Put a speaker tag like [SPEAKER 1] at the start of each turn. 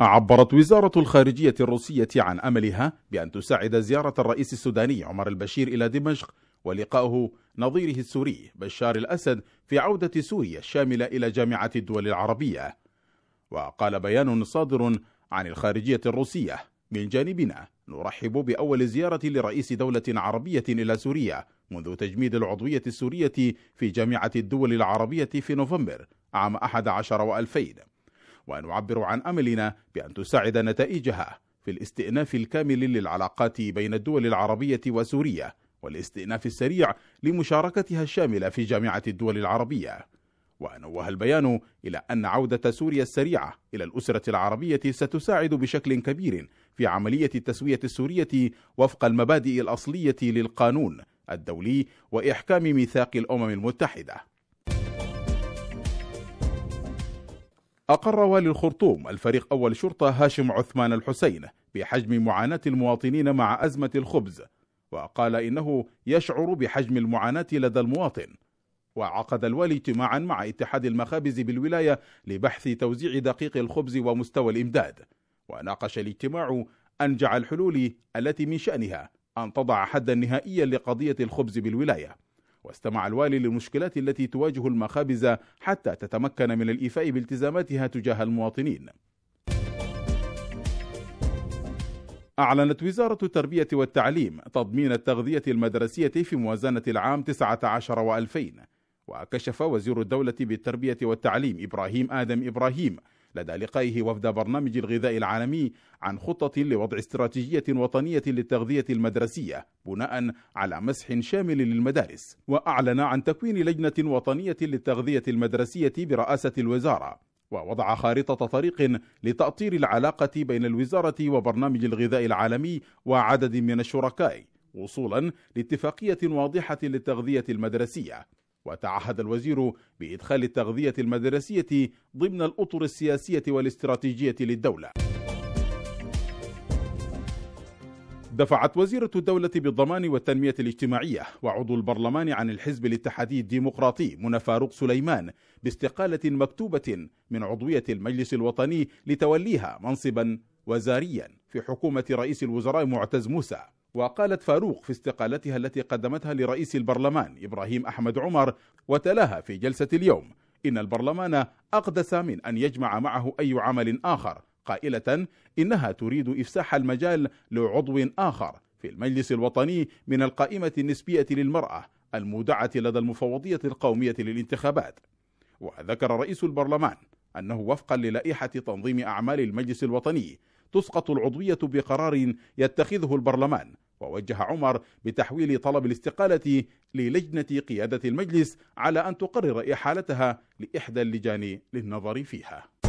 [SPEAKER 1] عبرت وزارة الخارجية الروسية عن أملها بأن تساعد زيارة الرئيس السوداني عمر البشير إلى دمشق ولقائه نظيره السوري بشار الأسد في عودة سوريا الشاملة إلى جامعة الدول العربية وقال بيان صادر عن الخارجية الروسية من جانبنا نرحب بأول زيارة لرئيس دولة عربية إلى سوريا منذ تجميد العضوية السورية في جامعة الدول العربية في نوفمبر عام 11 و2000 ونعبر عن أملنا بأن تساعد نتائجها في الاستئناف الكامل للعلاقات بين الدول العربية وسوريا والاستئناف السريع لمشاركتها الشاملة في جامعة الدول العربية ونوه البيان إلى أن عودة سوريا السريعة إلى الأسرة العربية ستساعد بشكل كبير في عملية التسوية السورية وفق المبادئ الأصلية للقانون الدولي وإحكام ميثاق الأمم المتحدة أقر والي الخرطوم الفريق أول شرطة هاشم عثمان الحسين بحجم معاناة المواطنين مع أزمة الخبز وقال إنه يشعر بحجم المعاناة لدى المواطن وعقد الوالي اجتماعا مع اتحاد المخابز بالولاية لبحث توزيع دقيق الخبز ومستوى الإمداد وناقش الاجتماع أنجع الحلول التي من شأنها أن تضع حدا نهائيا لقضية الخبز بالولاية واستمع الوالي للمشكلات التي تواجه المخابز حتى تتمكن من الإيفاء بالتزاماتها تجاه المواطنين أعلنت وزارة التربية والتعليم تضمين التغذية المدرسية في موازنة العام 19 و2000 وكشف وزير الدولة بالتربية والتعليم إبراهيم آدم إبراهيم لدى لقائه وفد برنامج الغذاء العالمي عن خطة لوضع استراتيجية وطنية للتغذية المدرسية بناء على مسح شامل للمدارس وأعلن عن تكوين لجنة وطنية للتغذية المدرسية برئاسة الوزارة ووضع خارطة طريق لتأطير العلاقة بين الوزارة وبرنامج الغذاء العالمي وعدد من الشركاء وصولا لاتفاقية واضحة للتغذية المدرسية وتعهد الوزير بإدخال التغذية المدرسية ضمن الأطر السياسية والاستراتيجية للدولة دفعت وزيرة الدولة بالضمان والتنمية الاجتماعية وعضو البرلمان عن الحزب الاتحادي الديمقراطي منى فاروق سليمان باستقالة مكتوبة من عضوية المجلس الوطني لتوليها منصبا وزاريا في حكومة رئيس الوزراء معتز موسى وقالت فاروق في استقالتها التي قدمتها لرئيس البرلمان إبراهيم أحمد عمر وتلاها في جلسة اليوم إن البرلمان أقدس من أن يجمع معه أي عمل آخر قائلة إنها تريد إفساح المجال لعضو آخر في المجلس الوطني من القائمة النسبية للمرأة المودعة لدى المفوضية القومية للانتخابات وذكر رئيس البرلمان أنه وفقا للائحة تنظيم أعمال المجلس الوطني تسقط العضوية بقرار يتخذه البرلمان ووجه عمر بتحويل طلب الاستقالة للجنة قيادة المجلس على أن تقرر إحالتها لإحدى اللجان للنظر فيها